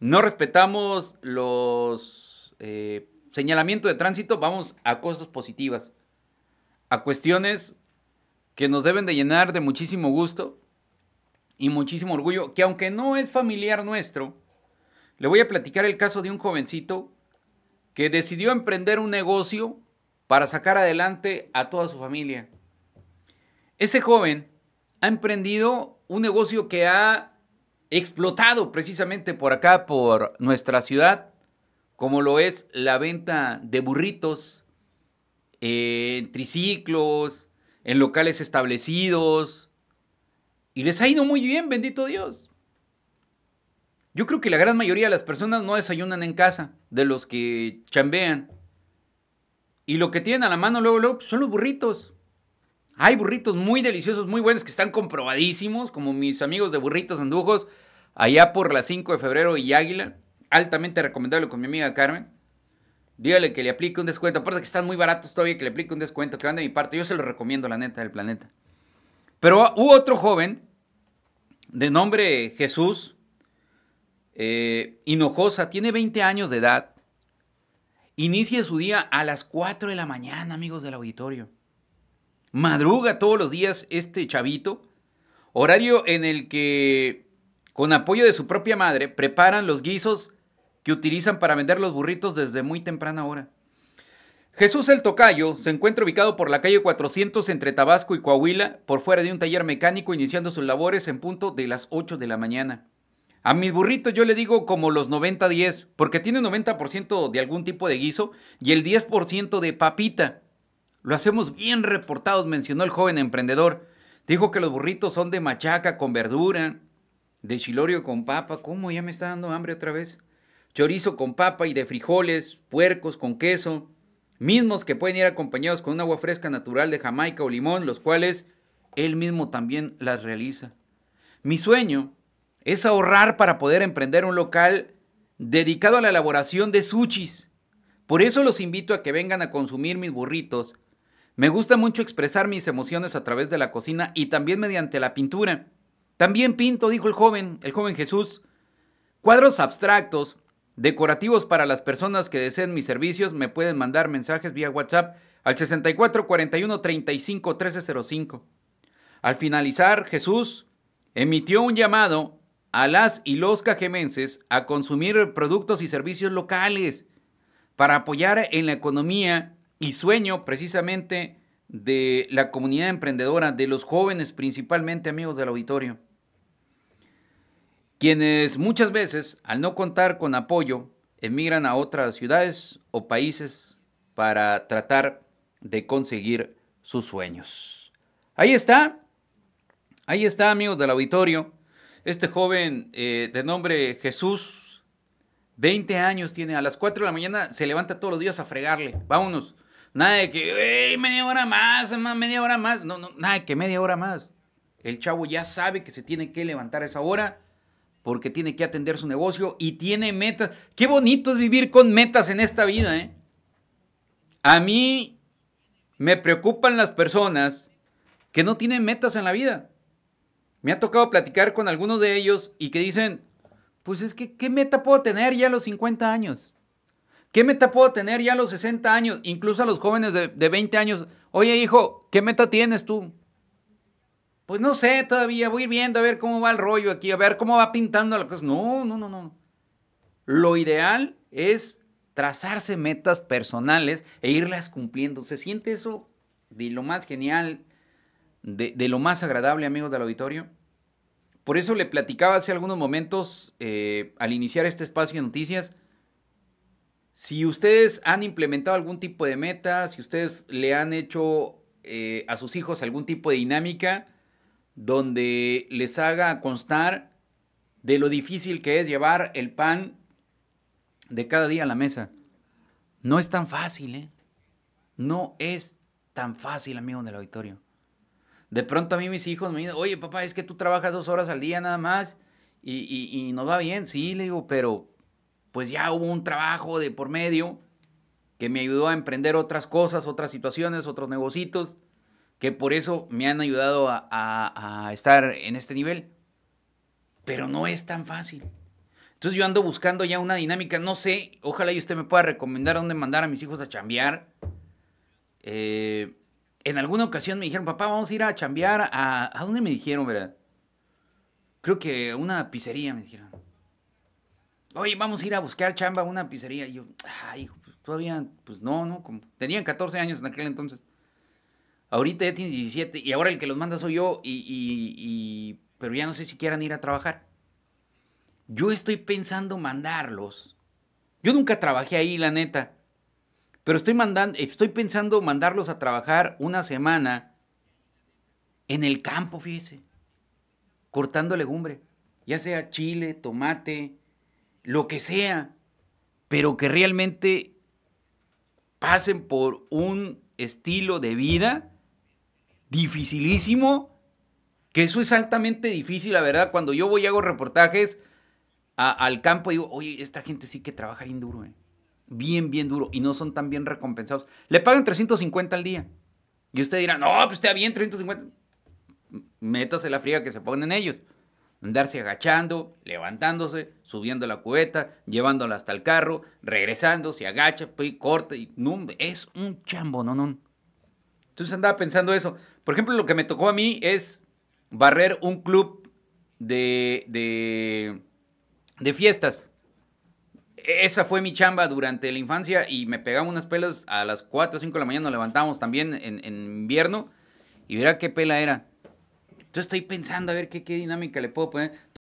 no respetamos los eh, señalamientos de tránsito, vamos a cosas positivas, a cuestiones que nos deben de llenar de muchísimo gusto y muchísimo orgullo, que aunque no es familiar nuestro, le voy a platicar el caso de un jovencito que decidió emprender un negocio para sacar adelante a toda su familia. Este joven ha emprendido un negocio que ha explotado precisamente por acá, por nuestra ciudad, como lo es la venta de burritos eh, en triciclos, en locales establecidos. Y les ha ido muy bien, bendito Dios. Yo creo que la gran mayoría de las personas no desayunan en casa, de los que chambean. Y lo que tienen a la mano luego, pues, son los burritos. Hay burritos muy deliciosos, muy buenos, que están comprobadísimos, como mis amigos de Burritos Andujos, allá por las 5 de febrero y Águila. Altamente recomendable con mi amiga Carmen. Dígale que le aplique un descuento. Aparte que están muy baratos todavía, que le aplique un descuento, que van de mi parte. Yo se lo recomiendo, la neta, del planeta. Pero hubo otro joven, de nombre Jesús, eh, Hinojosa, tiene 20 años de edad. Inicia su día a las 4 de la mañana, amigos del auditorio. Madruga todos los días este chavito, horario en el que, con apoyo de su propia madre, preparan los guisos que utilizan para vender los burritos desde muy temprana hora. Jesús el Tocayo se encuentra ubicado por la calle 400 entre Tabasco y Coahuila, por fuera de un taller mecánico, iniciando sus labores en punto de las 8 de la mañana. A mi burrito yo le digo como los 90-10, porque tiene 90% de algún tipo de guiso y el 10% de papita. Lo hacemos bien reportados, mencionó el joven emprendedor. Dijo que los burritos son de machaca con verdura, de chilorio con papa. ¿Cómo? Ya me está dando hambre otra vez. Chorizo con papa y de frijoles, puercos con queso. Mismos que pueden ir acompañados con un agua fresca natural de Jamaica o limón, los cuales él mismo también las realiza. Mi sueño es ahorrar para poder emprender un local dedicado a la elaboración de sushis. Por eso los invito a que vengan a consumir mis burritos me gusta mucho expresar mis emociones a través de la cocina y también mediante la pintura. También pinto, dijo el joven, el joven Jesús. Cuadros abstractos, decorativos para las personas que deseen mis servicios, me pueden mandar mensajes vía WhatsApp al 6441 35 1305. Al finalizar, Jesús emitió un llamado a las y los cajemenses a consumir productos y servicios locales para apoyar en la economía y sueño precisamente de la comunidad emprendedora, de los jóvenes principalmente amigos del auditorio, quienes muchas veces, al no contar con apoyo, emigran a otras ciudades o países para tratar de conseguir sus sueños. Ahí está, ahí está amigos del auditorio, este joven eh, de nombre Jesús, 20 años tiene, a las 4 de la mañana se levanta todos los días a fregarle, vámonos Nada de que, media hora más, media hora más. No, no, nada de que media hora más. El chavo ya sabe que se tiene que levantar a esa hora porque tiene que atender su negocio y tiene metas. Qué bonito es vivir con metas en esta vida, ¿eh? A mí me preocupan las personas que no tienen metas en la vida. Me ha tocado platicar con algunos de ellos y que dicen, pues es que, ¿qué meta puedo tener ya a los 50 años? ¿Qué meta puedo tener ya a los 60 años? Incluso a los jóvenes de, 20 años. Oye, hijo, ¿qué meta tienes tú? Pues no sé todavía, voy viendo a ver cómo va el rollo aquí, a ver cómo va pintando la cosa. No, no, no, no. Lo ideal es trazarse metas personales e irlas cumpliendo. ¿Se siente eso de lo más genial, de, lo más agradable, amigos del auditorio? Por eso le platicaba hace algunos momentos, eh, al iniciar este espacio de noticias, si ustedes han implementado algún tipo de meta, si ustedes le han hecho eh, a sus hijos algún tipo de dinámica donde les haga constar de lo difícil que es llevar el pan de cada día a la mesa. No es tan fácil, ¿eh? No es tan fácil, amigo, en del auditorio. De pronto a mí mis hijos me dicen, oye papá, es que tú trabajas dos horas al día nada más y, y nos va bien. Sí, le digo, pero pues ya hubo un trabajo de por medio que me ayudó a emprender otras cosas, otras situaciones, otros negocitos, que por eso me han ayudado a, estar en este nivel. Pero no es tan fácil. Entonces yo ando buscando ya una dinámica, no sé, ojalá y usted me pueda recomendar dónde mandar a mis hijos a chambear. Eh, en alguna ocasión me dijeron, papá, vamos a ir a chambear a... ¿A dónde me dijeron, verdad? Creo que una pizzería me dijeron oye, vamos a ir a buscar chamba a una pizzería. Y yo, ay, pues, todavía, pues no, no, tenían 14 años en aquel entonces. Ahorita ya tienen 17 y ahora el que los manda soy yo, y, y, pero ya no sé si quieran ir a trabajar. Yo estoy pensando mandarlos. Yo nunca trabajé ahí, la neta. Pero estoy, mandando, estoy pensando mandarlos a trabajar una semana en el campo, fíjese. Cortando legumbre. Ya sea chile, tomate, lo que sea, pero que realmente pasen por un estilo de vida dificilísimo, que eso es altamente difícil, la verdad. Cuando yo voy y hago reportajes al campo, digo, oye, esta gente sí que trabaja bien duro, eh. bien, bien duro, y no son tan bien recompensados. Le pagan 350 al día. Y usted dirá, no, pues está bien, 350. Métase la fría que se ponen ellos andarse agachando, levantándose, subiendo la cubeta, llevándola hasta el carro, regresando, se agacha, pues, corta, y es un chambo, no, no. Entonces andaba pensando eso. Por ejemplo, lo que me tocó a mí es barrer un club de, de, de fiestas. Esa fue mi chamba durante la infancia y me pegaba unas pelas a las 4 o 5 de la mañana, nos levantamos también en, en invierno y verá qué pela era entonces estoy pensando a ver qué, qué dinámica le puedo poner.